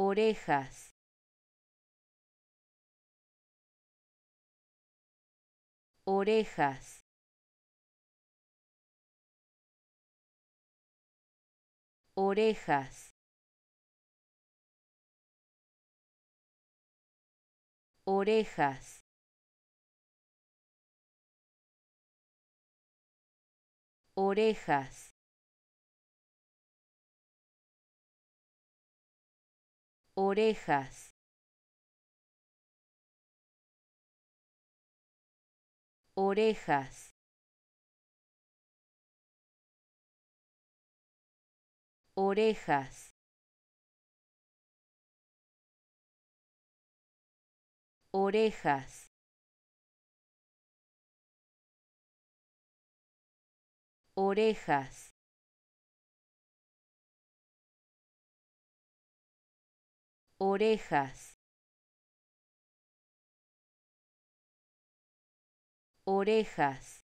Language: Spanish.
orejas orejas orejas orejas orejas orejas, orejas, orejas, orejas. Orejas. orejas, orejas.